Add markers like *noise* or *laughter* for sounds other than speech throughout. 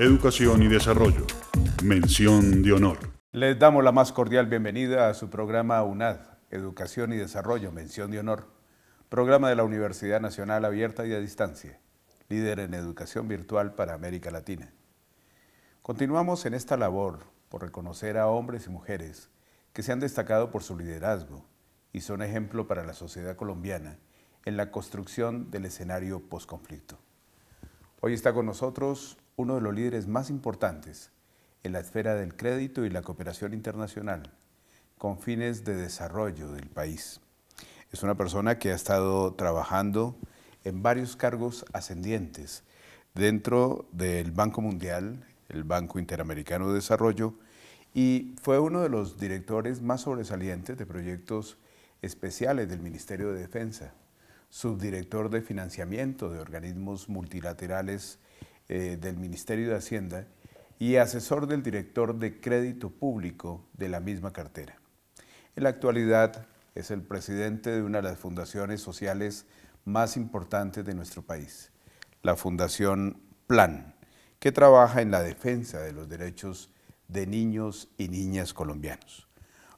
Educación y Desarrollo. Mención de honor. Les damos la más cordial bienvenida a su programa UNAD, Educación y Desarrollo, Mención de honor. Programa de la Universidad Nacional Abierta y a Distancia, líder en educación virtual para América Latina. Continuamos en esta labor por reconocer a hombres y mujeres que se han destacado por su liderazgo y son ejemplo para la sociedad colombiana en la construcción del escenario postconflicto. Hoy está con nosotros uno de los líderes más importantes en la esfera del crédito y la cooperación internacional, con fines de desarrollo del país. Es una persona que ha estado trabajando en varios cargos ascendientes dentro del Banco Mundial, el Banco Interamericano de Desarrollo, y fue uno de los directores más sobresalientes de proyectos especiales del Ministerio de Defensa, subdirector de financiamiento de organismos multilaterales eh, del Ministerio de Hacienda y asesor del director de crédito público de la misma cartera. En la actualidad es el presidente de una de las fundaciones sociales más importantes de nuestro país, la Fundación Plan, que trabaja en la defensa de los derechos de niños y niñas colombianos.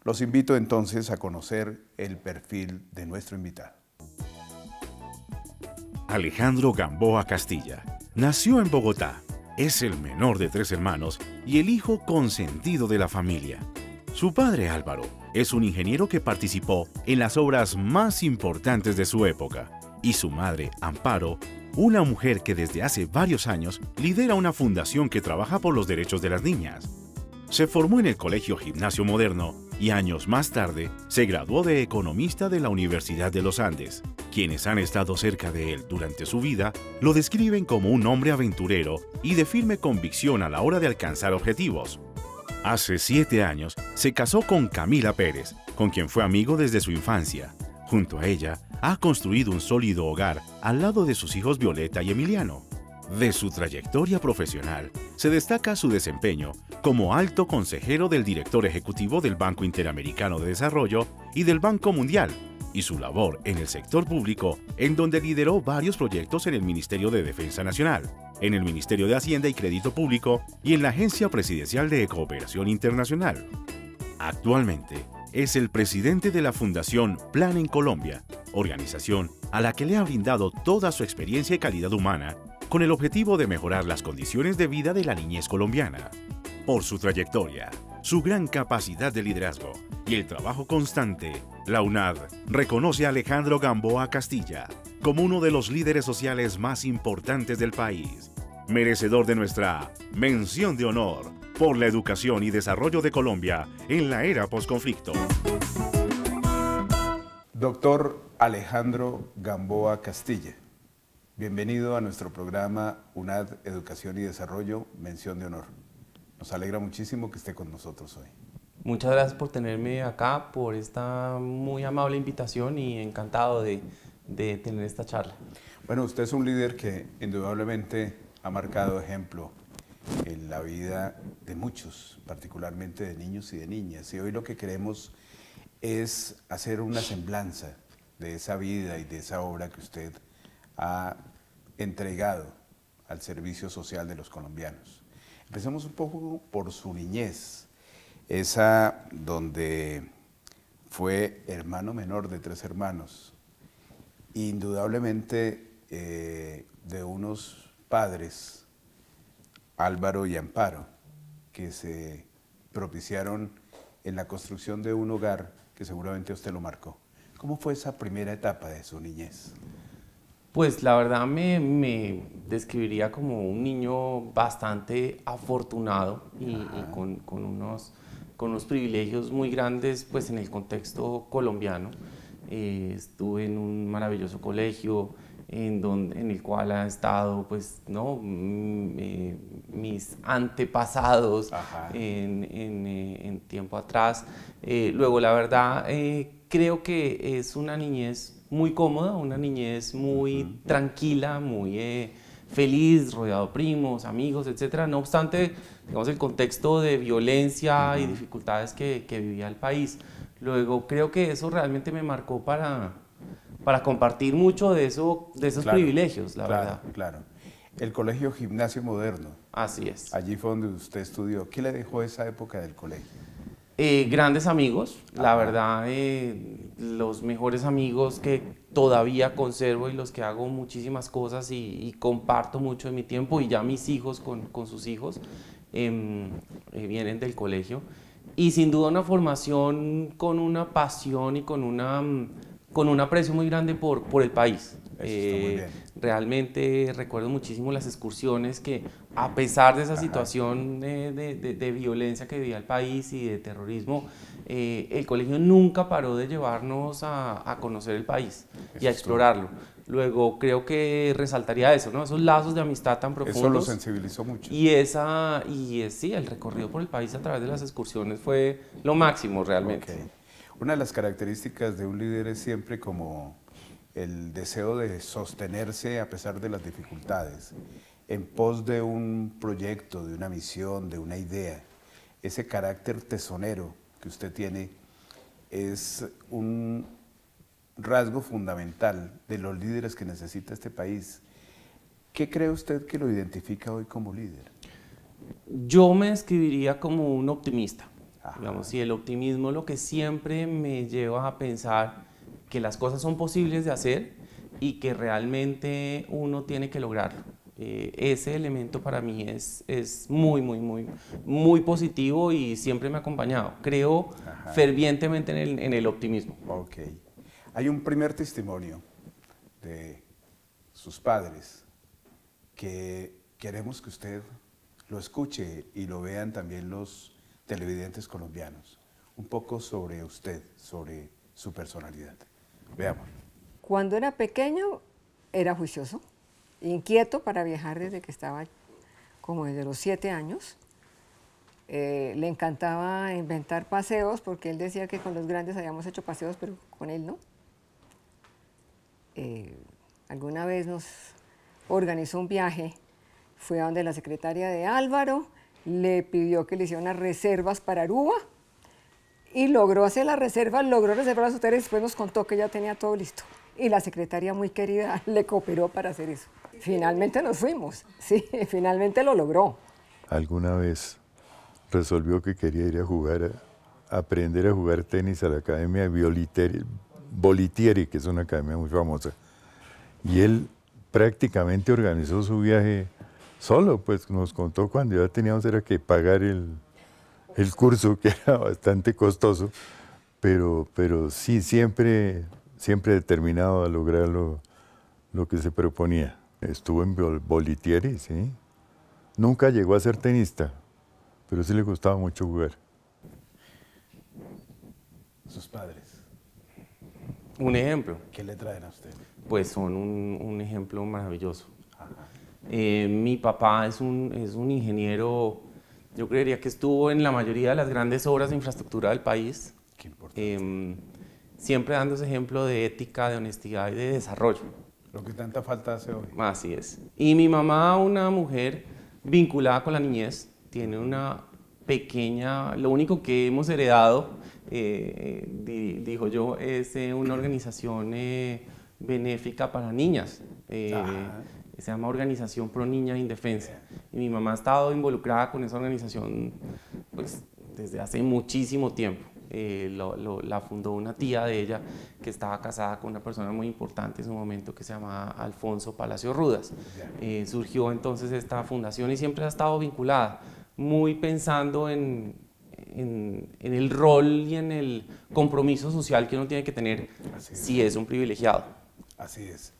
Los invito entonces a conocer el perfil de nuestro invitado. Alejandro Gamboa Castilla Nació en Bogotá, es el menor de tres hermanos y el hijo consentido de la familia. Su padre Álvaro es un ingeniero que participó en las obras más importantes de su época y su madre Amparo, una mujer que desde hace varios años lidera una fundación que trabaja por los derechos de las niñas. Se formó en el Colegio Gimnasio Moderno y años más tarde se graduó de economista de la Universidad de los Andes. Quienes han estado cerca de él durante su vida lo describen como un hombre aventurero y de firme convicción a la hora de alcanzar objetivos. Hace siete años se casó con Camila Pérez, con quien fue amigo desde su infancia. Junto a ella, ha construido un sólido hogar al lado de sus hijos Violeta y Emiliano. De su trayectoria profesional se destaca su desempeño como alto consejero del director ejecutivo del Banco Interamericano de Desarrollo y del Banco Mundial y su labor en el sector público, en donde lideró varios proyectos en el Ministerio de Defensa Nacional, en el Ministerio de Hacienda y Crédito Público y en la Agencia Presidencial de Cooperación Internacional. Actualmente, es el presidente de la Fundación Plan en Colombia, organización a la que le ha brindado toda su experiencia y calidad humana con el objetivo de mejorar las condiciones de vida de la niñez colombiana. Por su trayectoria, su gran capacidad de liderazgo y el trabajo constante, la UNAD reconoce a Alejandro Gamboa Castilla como uno de los líderes sociales más importantes del país, merecedor de nuestra mención de honor por la educación y desarrollo de Colombia en la era posconflicto. Doctor Alejandro Gamboa Castilla, bienvenido a nuestro programa UNAD Educación y Desarrollo, mención de honor. Nos alegra muchísimo que esté con nosotros hoy. Muchas gracias por tenerme acá, por esta muy amable invitación y encantado de, tener esta charla. Bueno, usted es un líder que indudablemente ha marcado ejemplo en la vida de muchos, particularmente de niños y de niñas. Y hoy lo que queremos es hacer una semblanza de esa vida y de esa obra que usted ha entregado al servicio social de los colombianos. Empecemos un poco por su niñez esa donde fue hermano menor de tres hermanos, indudablemente eh, de unos padres, Álvaro y Amparo, que se propiciaron en la construcción de un hogar que seguramente usted lo marcó. ¿Cómo fue esa primera etapa de su niñez? Pues la verdad me, describiría como un niño bastante afortunado y, con, unos con unos privilegios muy grandes pues en el contexto colombiano. Eh, estuve en un maravilloso colegio en, donde, en el cual han estado pues, ¿no? Mm, eh, mis antepasados eh, en, tiempo atrás. luego, la verdad, creo que es una niñez muy cómoda, una niñez muy tranquila, muy feliz, rodeado de primos, amigos, etcétera No obstante, digamos, el contexto de violencia y dificultades que, vivía el país. Luego, creo que eso realmente me marcó para, para compartir mucho de, eso, de esos privilegios, la verdad. Claro. El Colegio Gimnasio Moderno. Así es. Allí fue donde usted estudió. ¿Qué le dejó esa época del colegio? Eh, grandes amigos, la verdad, eh, los mejores amigos que todavía conservo y los que hago muchísimas cosas y, comparto mucho de mi tiempo y ya mis hijos con, con sus hijos em, eh, vienen del colegio. Y sin duda una formación con una pasión y con, una, mm, con un aprecio muy grande por, por el país. Eh, realmente recuerdo muchísimo las excursiones que, a pesar de esa situación de, de, violencia que vivía el país y de terrorismo, eh, el colegio nunca paró de llevarnos a, conocer el país y a explorarlo. Luego creo que resaltaría eso, ¿no? Esos lazos de amistad tan profundos. Eso lo sensibilizó mucho. Y esa y sí, el recorrido por el país a través de las excursiones fue lo máximo realmente. Una de las características de un líder es siempre como el deseo de sostenerse a pesar de las dificultades, en pos de un proyecto, de una misión, de una idea. Ese carácter tesonero que usted tiene es un rasgo fundamental de los líderes que necesita este país. ¿Qué cree usted que lo identifica hoy como líder? Yo me describiría como un optimista. y el optimismo lo que siempre me lleva a pensar que las cosas son posibles de hacer y que realmente uno tiene que lograrlo. Eh, ese elemento para mí es, es muy, muy, muy, muy positivo y siempre me ha acompañado. Creo fervientemente en el, en el optimismo. Ok. Hay un primer testimonio de sus padres que queremos que usted lo escuche y lo vean también los televidentes colombianos. Un poco sobre usted, sobre su personalidad. Cuando era pequeño era juicioso, inquieto para viajar desde que estaba como desde los siete años. Eh, le encantaba inventar paseos porque él decía que con los grandes habíamos hecho paseos, pero con él no. Eh, alguna vez nos organizó un viaje, fue a donde la secretaria de Álvaro, le pidió que le hiciera unas reservas para Aruba, y logró hacer la reserva, logró reservar los hoteles, después nos contó que ya tenía todo listo. Y la secretaria muy querida *laughs* le cooperó para hacer eso. Finalmente nos fuimos, *laughs* sí, finalmente lo logró. ¿Alguna vez resolvió que quería ir a jugar, aprender a jugar tenis a la Academia Bolitieri, que es una academia muy famosa? Y él prácticamente organizó su viaje solo, pues nos contó cuando ya teníamos era que pagar el, el curso, que era bastante costoso, pero, pero sí, siempre, siempre determinado a lograr lo, que se proponía. Estuvo en Bolitieri, sí. Nunca llegó a ser tenista, pero sí le gustaba mucho jugar. Sus padres. Un ejemplo. ¿Qué le traen a usted? Pues son un, ejemplo maravilloso. Eh, mi papá es un, es un ingeniero yo creería que estuvo en la mayoría de las grandes obras de infraestructura del país. Qué importante. Em, siempre dando ese ejemplo de ética, de honestidad y de desarrollo. Lo que tanta falta hace hoy. Así es. Y mi mamá, una mujer vinculada con la niñez, tiene una pequeña, lo único que hemos heredado, eh, eh, dijo yo, es eh, una organización benéfica para niñas. Ah se llama Organización Pro Niña Indefensa. Y mi mamá ha estado involucrada con esa organización pues, desde hace muchísimo tiempo. Eh, la fundó una tía de ella que estaba casada con una persona muy importante en su momento que se llamaba Alfonso Palacio Rudas. Eh, surgió entonces esta fundación y siempre ha estado vinculada, muy pensando en, el rol y en el compromiso social que uno tiene que tener si es un privilegiado. Así es.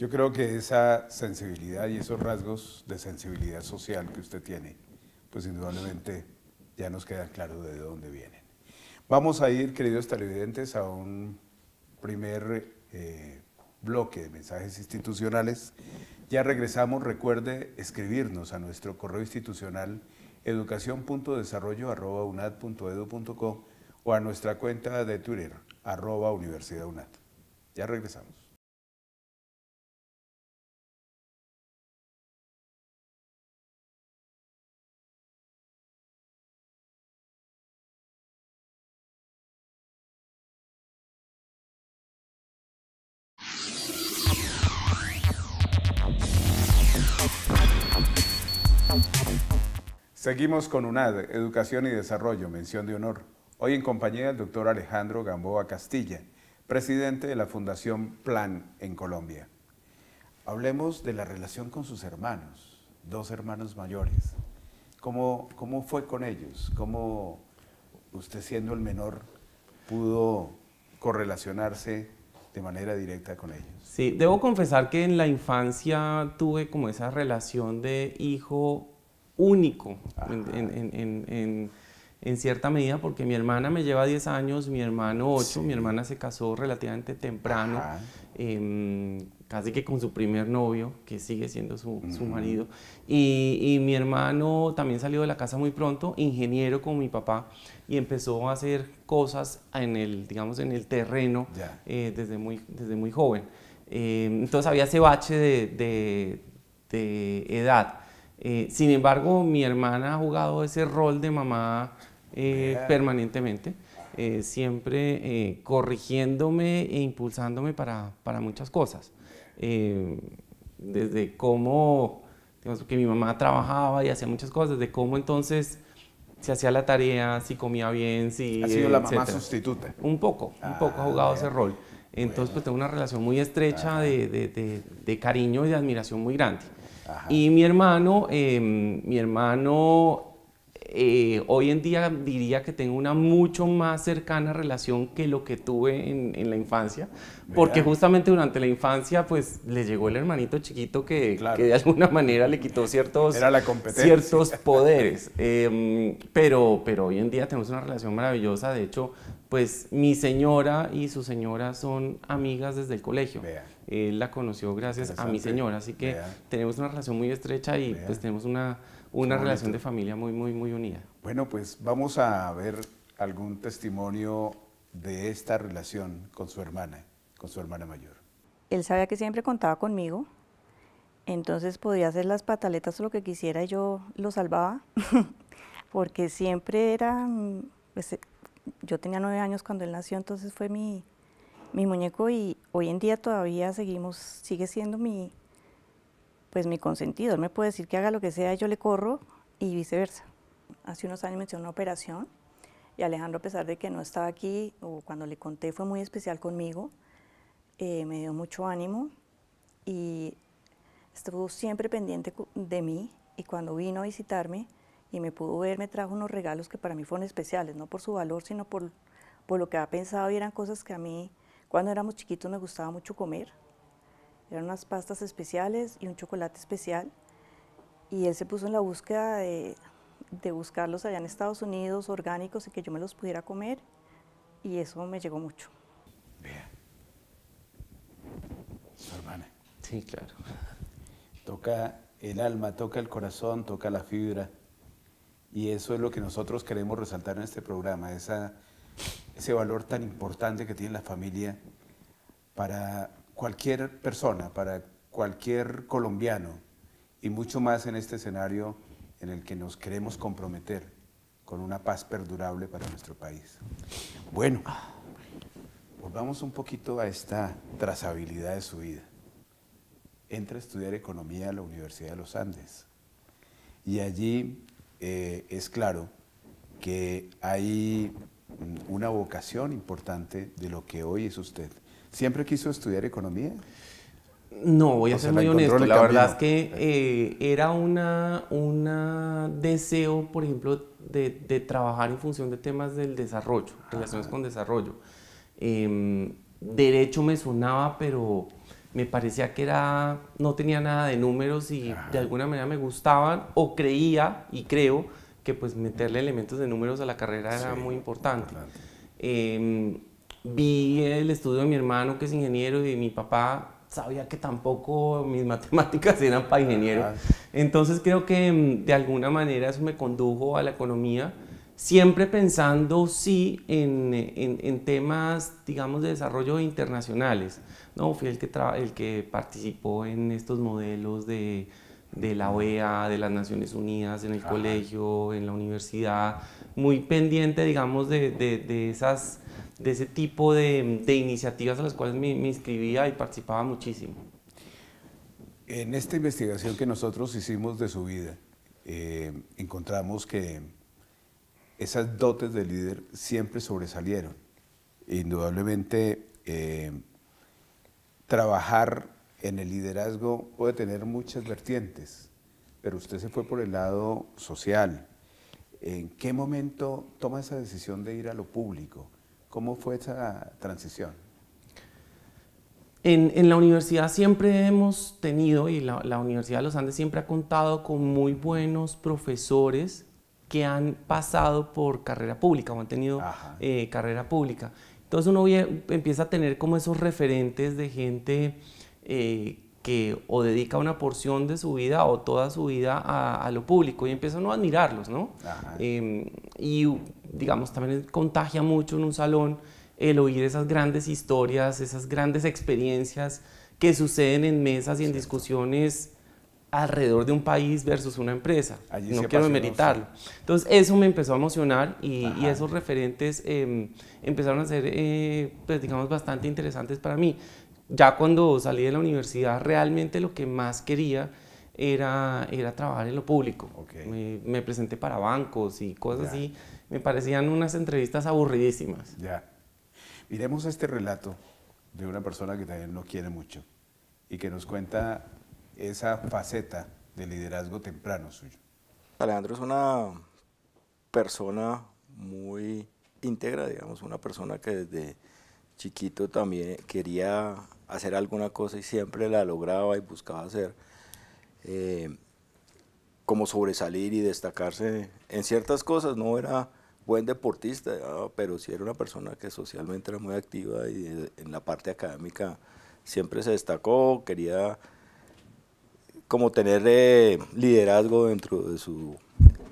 Yo creo que esa sensibilidad y esos rasgos de sensibilidad social que usted tiene, pues indudablemente ya nos queda claro de dónde vienen. Vamos a ir, queridos televidentes, a un primer eh, bloque de mensajes institucionales. Ya regresamos, recuerde escribirnos a nuestro correo institucional educación.desarrollo.unad.edu.co o a nuestra cuenta de Twitter, arroba Universidad Ya regresamos. Seguimos con UNAD, Educación y Desarrollo, mención de honor. Hoy en compañía del doctor Alejandro Gamboa Castilla, presidente de la Fundación Plan en Colombia. Hablemos de la relación con sus hermanos, dos hermanos mayores. ¿Cómo, cómo fue con ellos? ¿Cómo usted siendo el menor pudo correlacionarse de manera directa con ellos? Sí, debo confesar que en la infancia tuve como esa relación de hijo único ah. en, cierta medida porque mi hermana me lleva 10 años, mi hermano 8, mi hermana se casó relativamente temprano, em, casi que con su primer novio, que sigue siendo su, marido, y, mi hermano también salió de la casa muy pronto, ingeniero con mi papá, y empezó a hacer cosas en el, digamos, en el terreno eh, desde, muy, desde muy joven. Em, entonces había ese bache de, de edad eh, sin embargo, mi hermana ha jugado ese rol de mamá eh, permanentemente, eh, siempre corrigiéndome e impulsándome para, para muchas cosas. desde cómo, digamos, que mi mamá trabajaba y hacía muchas cosas, desde cómo entonces se hacía la tarea, si comía bien, si... Ha sido la mamá sustituta. Un poco, un poco ha ah, jugado ese rol. Entonces, pues tengo una relación muy estrecha de, de, de, de, cariño y de admiración muy grande. Y mi hermano, em, mi hermano eh, hoy en día diría que tengo una mucho más cercana relación que lo que tuve en, la infancia, porque justamente durante la infancia pues le llegó el hermanito chiquito que, de alguna manera le quitó ciertos, ciertos poderes. Em, pero, pero hoy en día tenemos una relación maravillosa, de hecho pues mi señora y su señora son amigas desde el colegio. Él la conoció gracias a mi señora, así que tenemos una relación muy estrecha y pues tenemos una, una relación de familia muy, muy, muy unida. Bueno, pues vamos a ver algún testimonio de esta relación con su hermana, con su hermana mayor. Él sabía que siempre contaba conmigo, entonces podía hacer las pataletas o lo que quisiera y yo lo salvaba, *laughs* porque siempre era, mm, pues, yo tenía nueve años cuando él nació, entonces fue mi, mi muñeco y hoy en día todavía seguimos, sigue siendo mi, pues mi consentido. me puede decir que haga lo que sea, yo le corro y viceversa. Hace unos años me hizo una operación y Alejandro, a pesar de que no estaba aquí, o cuando le conté, fue muy especial conmigo, eh, me dio mucho ánimo y estuvo siempre pendiente de mí y cuando vino a visitarme y me pudo ver, me trajo unos regalos que para mí fueron especiales, no por su valor, sino por, lo que ha pensado y eran cosas que a mí cuando éramos chiquitos me gustaba mucho comer. Eran unas pastas especiales y un chocolate especial. Y él se puso en la búsqueda de, buscarlos allá en Estados Unidos, orgánicos, y que yo me los pudiera comer. Y eso me llegó mucho. Vea, Su hermana. Sí, claro. Toca el alma, toca el corazón, toca la fibra. Y eso es lo que nosotros queremos resaltar en este programa, esa ese valor tan importante que tiene la familia para cualquier persona, para cualquier colombiano, y mucho más en este escenario en el que nos queremos comprometer con una paz perdurable para nuestro país. Bueno, volvamos un poquito a esta trazabilidad de su vida. Entra a estudiar economía a la Universidad de los Andes y allí eh, es claro que hay Mm, una vocación importante de lo que hoy es usted. ¿Siempre quiso estudiar economía? No, voy a ser muy honesto. La verdad es que eh, era una, deseo, por ejemplo, de, trabajar en función de temas del desarrollo, relaciones con desarrollo. Em, derecho me sonaba, pero me parecía que era, no tenía nada de números y de alguna manera me gustaban o creía y creo que pues meterle elementos de números a la carrera era muy importante. Em, vi el estudio de mi hermano que es ingeniero y mi papá sabía que tampoco mis *laughs* matemáticas eran para ingeniero. Entonces creo que em, de alguna manera eso me condujo a la economía, siempre pensando sí en, en, en temas, digamos, de desarrollo internacionales. ¿no? Fui el que, el que participó en estos modelos de de la OEA, de las Naciones Unidas, en el ah. colegio, en la universidad, muy pendiente, digamos, de, de, de esas, de ese tipo de, de iniciativas a las cuales me, inscribía y participaba muchísimo. En esta investigación que nosotros hicimos de su vida, eh, encontramos que esas dotes de líder siempre sobresalieron. Indudablemente, eh, trabajar en el liderazgo puede tener muchas vertientes, pero usted se fue por el lado social. ¿En qué momento toma esa decisión de ir a lo público? ¿Cómo fue esa transición? En, la universidad siempre hemos tenido, y la, Universidad de los Andes siempre ha contado con muy buenos profesores que han pasado por carrera pública o han tenido eh, carrera pública. Entonces uno empieza a tener como esos referentes de gente eh, que o dedica una porción de su vida o toda su vida a, lo público y empieza a admirarlos, ¿no? Em, y digamos, también contagia mucho en un salón el oír esas grandes historias, esas grandes experiencias que suceden en mesas y en discusiones alrededor de un país versus una empresa. no quiero meritarlo. Entonces eso me empezó a emocionar y, esos referentes em, empezaron a ser, eh, pues, digamos, bastante interesantes para mí ya cuando salí de la universidad realmente lo que más quería era, era trabajar en lo público. Me, presenté para bancos y cosas así. Me parecían unas entrevistas aburridísimas. Ya. Miremos este relato de una persona que también lo quiere mucho y que nos cuenta esa faceta de liderazgo temprano suyo. Alejandro es una persona muy íntegra, digamos, una persona que desde chiquito también quería hacer alguna cosa y siempre la lograba y buscaba hacer. Eh, como sobresalir y destacarse en ciertas cosas, no era buen deportista, ah, pero sí era una persona que socialmente era muy activa y eh, en la parte académica siempre se destacó, quería como tener eh, liderazgo dentro de su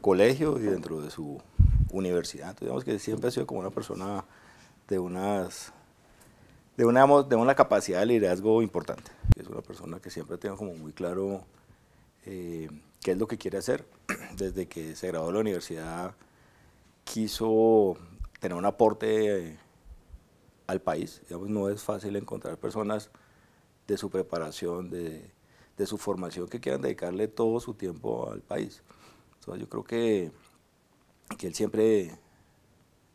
colegio y dentro de su universidad. Digamos que siempre ha sido como una persona de unas de una, capacidad de liderazgo importante. Es una persona que siempre tiene como muy claro eh, qué es lo que quiere hacer. *clears throat* Desde que se graduó de la universidad quiso tener un aporte al país. Digamos, no es fácil encontrar personas de su preparación, de, su formación, que quieran dedicarle todo su tiempo al país. Entonces yo creo que, que él siempre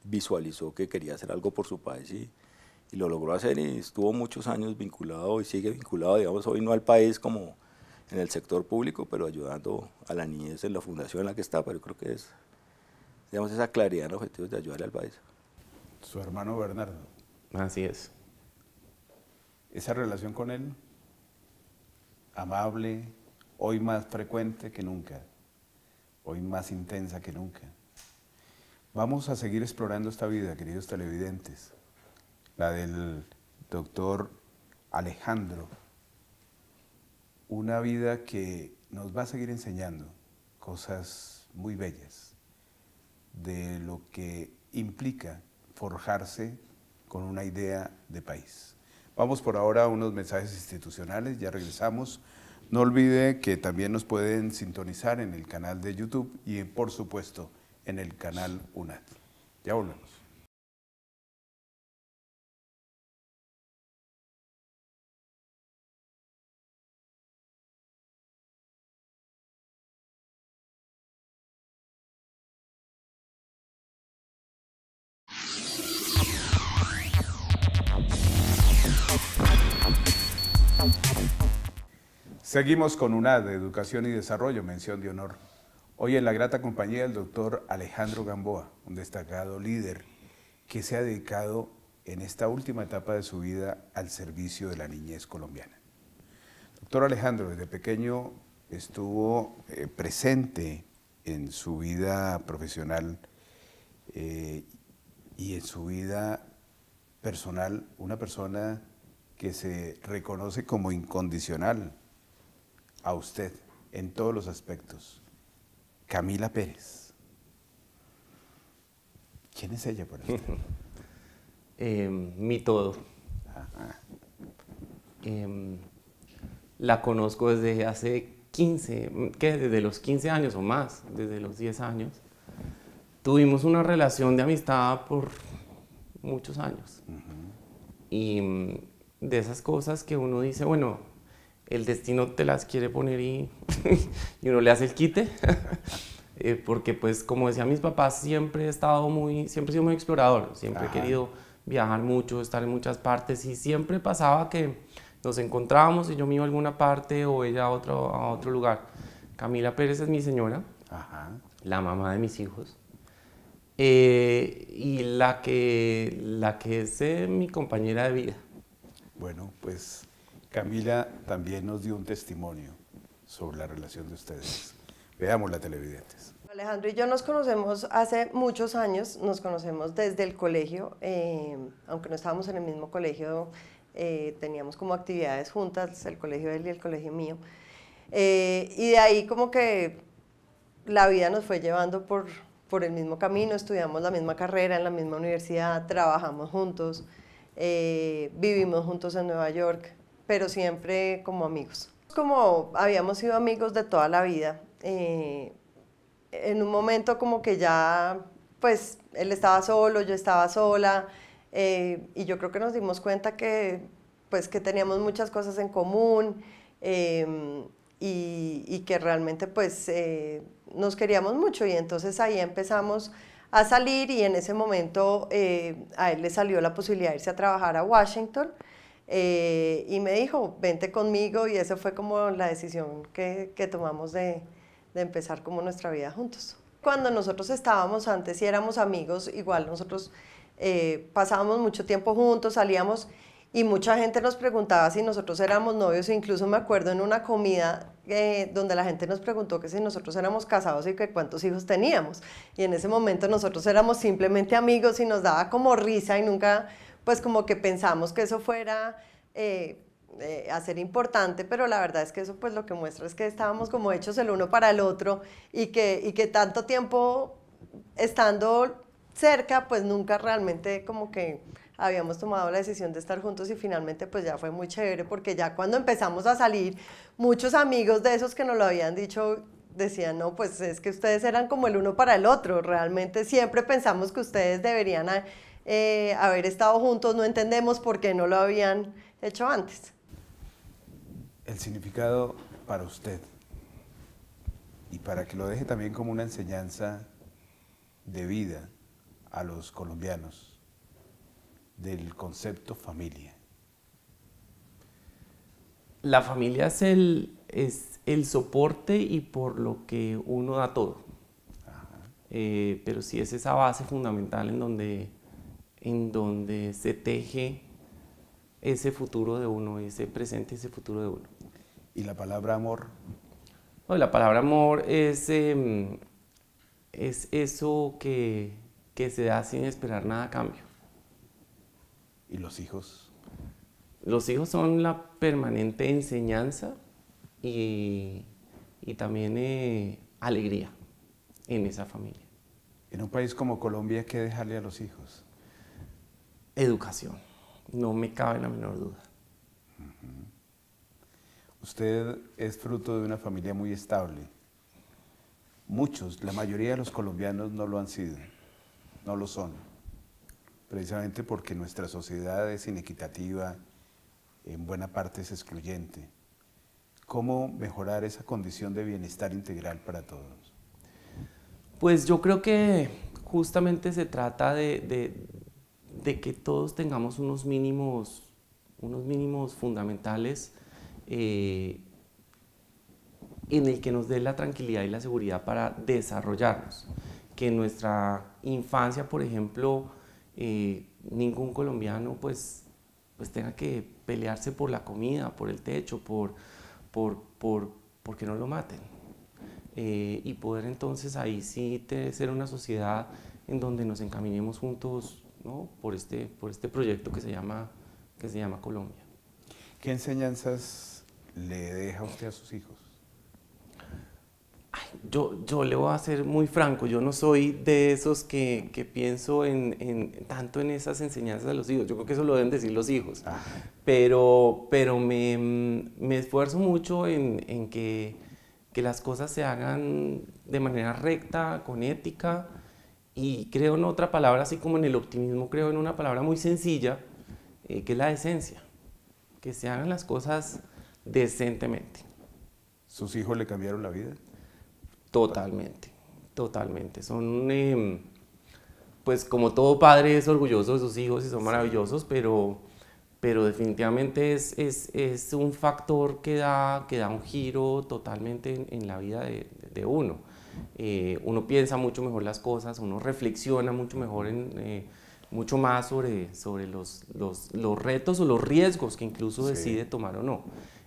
visualizó que quería hacer algo por su país y, y lo logró hacer y estuvo muchos años vinculado y sigue vinculado, digamos, hoy no al país como en el sector público, pero ayudando a la niñez en la fundación en la que está, pero yo creo que es, digamos, esa claridad en los objetivos de ayudar al país. Su hermano Bernardo. Así es. Esa relación con él, amable, hoy más frecuente que nunca, hoy más intensa que nunca. Vamos a seguir explorando esta vida, queridos televidentes la del doctor Alejandro. Una vida que nos va a seguir enseñando cosas muy bellas de lo que implica forjarse con una idea de país. Vamos por ahora a unos mensajes institucionales, ya regresamos. No olvide que también nos pueden sintonizar en el canal de YouTube y por supuesto en el canal UNAT. Ya volvemos. Seguimos con una de educación y desarrollo, mención de honor. Hoy en la grata compañía del doctor Alejandro Gamboa, un destacado líder que se ha dedicado en esta última etapa de su vida al servicio de la niñez colombiana. Doctor Alejandro, desde pequeño estuvo eh, presente en su vida profesional eh, y en su vida personal una persona que se reconoce como incondicional a usted en todos los aspectos. Camila Pérez. ¿Quién es ella para usted? *laughs* Em, mi todo. Em, la conozco desde hace 15, que desde los 15 años o más, desde los 10 años. Tuvimos una relación de amistad por muchos años. Y em, de esas cosas que uno dice, bueno, el destino te las quiere poner y, *laughs* uno le hace el quite. *laughs* Eh, porque pues como decía mis papás, siempre he estado muy, siempre he sido muy explorador, siempre he querido viajar mucho, estar en muchas partes y siempre pasaba que nos encontrábamos y yo me iba a alguna parte o ella a otro, a otro lugar. Camila Pérez es mi señora, la mamá de mis hijos. Eh, y la que, la que es eh, mi compañera de vida. Bueno, pues Camila también nos dio un testimonio sobre la relación de ustedes. Veamos la televidentes. Alejandro y yo nos conocemos hace muchos años, nos conocemos desde el colegio, eh, aunque no estábamos en el mismo colegio, eh, teníamos como actividades juntas, el colegio de él y el colegio mío. Eh, y de ahí como que la vida nos fue llevando por, por el mismo camino, estudiamos la misma carrera en la misma universidad, trabajamos juntos, vivimos juntos en Nueva York, pero siempre como amigos. Como habíamos sido amigos de toda la vida, eh, en un momento como que ya, pues él estaba solo, yo estaba sola, eh, y yo creo que nos dimos cuenta que, pues, que teníamos muchas cosas en común eh, y, y, que realmente pues nos queríamos mucho y entonces ahí empezamos a salir y en ese momento a él le salió la posibilidad de irse a trabajar a Washington. Eh, y me dijo, vente conmigo y esa fue como la decisión que, que tomamos de, de, empezar como nuestra vida juntos. Cuando nosotros estábamos antes y éramos amigos, igual nosotros eh, pasábamos mucho tiempo juntos, salíamos y mucha gente nos preguntaba si nosotros éramos novios, e incluso me acuerdo en una comida eh, donde la gente nos preguntó que si nosotros éramos casados y que cuántos hijos teníamos. Y en ese momento nosotros éramos simplemente amigos y nos daba como risa y nunca pues como que pensamos que eso fuera... Eh, eh, a ser importante, pero la verdad es que eso pues lo que muestra es que estábamos como hechos el uno para el otro y que, y que tanto tiempo estando cerca pues nunca realmente como que habíamos tomado la decisión de estar juntos y finalmente pues ya fue muy chévere porque ya cuando empezamos a salir muchos amigos de esos que nos lo habían dicho decían, no, pues es que ustedes eran como el uno para el otro, realmente siempre pensamos que ustedes deberían... Eh, haber estado juntos, no entendemos por qué no lo habían hecho antes. El significado para usted, y para que lo deje también como una enseñanza de vida a los colombianos, del concepto familia. La familia es el, es el soporte y por lo que uno da todo. Eh, pero sí es esa base fundamental en donde en donde se teje ese futuro de uno, ese presente, y ese futuro de uno. ¿Y la palabra amor? la palabra amor es, em, es eso que, que se da sin esperar nada a cambio. ¿Y los hijos? Los hijos son la permanente enseñanza y, y también eh, alegría en esa familia. En un país como Colombia, ¿qué dejarle a los hijos? educación. No me cabe la menor duda. Usted es fruto de una familia muy estable. Muchos, la mayoría de los colombianos no lo han sido, no lo son. Precisamente porque nuestra sociedad es inequitativa, en buena parte es excluyente. ¿Cómo mejorar esa condición de bienestar integral para todos? Pues yo creo que justamente se trata de de que todos tengamos unos mínimos, unos mínimos fundamentales eh, en el que nos dé la tranquilidad y la seguridad para desarrollarnos. Que en nuestra infancia, por ejemplo, eh, ningún colombiano pues, pues tenga que pelearse por la comida, por el techo, por, por, por porque no lo maten. Eh, y poder entonces ahí sí ser una sociedad en donde nos encaminemos juntos ¿no? Este, por, este, proyecto que se llama, que se llama Colombia. ¿Qué enseñanzas le deja usted a sus hijos? yo, le voy a ser muy franco, yo no soy de esos que, pienso tanto en esas enseñanzas de los hijos, yo creo que eso lo deben decir los hijos, ah. pero, pero me, esfuerzo mucho en, que, las cosas se hagan de manera recta, con ética, y creo en otra palabra, así como en el optimismo, creo en una palabra muy sencilla, eh, que es la decencia, que se hagan las cosas decentemente. ¿Sus hijos le cambiaron la vida? Totalmente, totalmente. Son, em, pues como todo padre es orgulloso de sus hijos y son maravillosos, pero, pero definitivamente es, es, es, un factor que da, que da un giro totalmente en, la vida de uno eh, uno piensa mucho mejor las cosas, uno reflexiona mucho mejor en, eh, mucho más sobre, sobre los, los, los, retos o los riesgos que incluso decide tomar o no.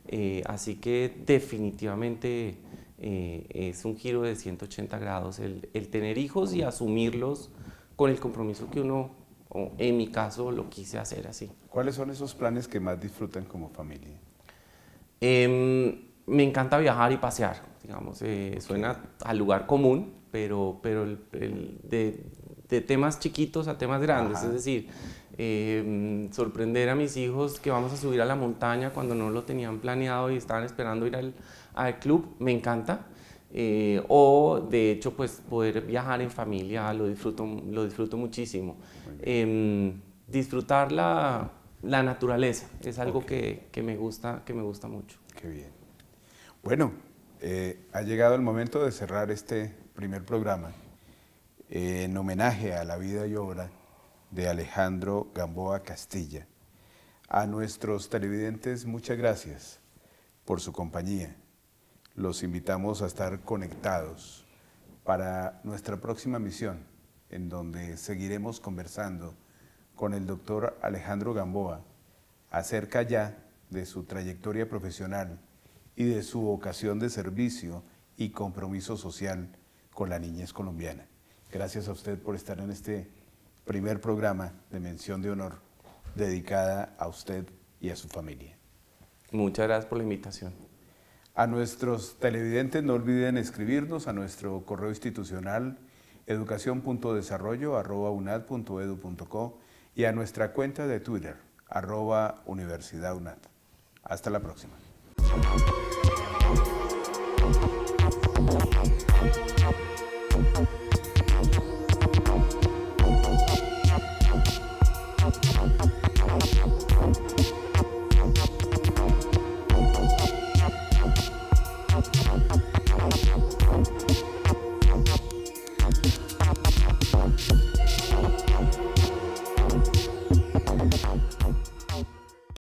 Eh, así que definitivamente es un giro de 180 grados el, el, tener hijos y asumirlos con el compromiso que uno, en mi caso, lo quise hacer así. ¿Cuáles son esos planes que más disfrutan como familia? Em, me encanta viajar y pasear digamos, eh, suena al lugar común, pero, pero el, de, temas chiquitos a temas grandes, es decir, em, sorprender a mis hijos que vamos a subir a la montaña cuando no lo tenían planeado y estaban esperando ir al, al club, me encanta. Eh, o de hecho pues poder viajar en familia lo disfruto, lo disfruto muchísimo. Em, disfrutar la, la, naturaleza es algo que, que, me gusta, que me gusta mucho. Qué bien. Bueno, eh, ha llegado el momento de cerrar este primer programa eh, en homenaje a la vida y obra de Alejandro Gamboa Castilla. A nuestros televidentes, muchas gracias por su compañía. Los invitamos a estar conectados para nuestra próxima misión, en donde seguiremos conversando con el doctor Alejandro Gamboa acerca ya de su trayectoria profesional y de su vocación de servicio y compromiso social con la niñez colombiana. Gracias a usted por estar en este primer programa de mención de honor dedicada a usted y a su familia. Muchas gracias por la invitación. A nuestros televidentes no olviden escribirnos a nuestro correo institucional educación.desarrollo.unad.edu.co y a nuestra cuenta de Twitter, arroba Universidad UNAD. Hasta la próxima.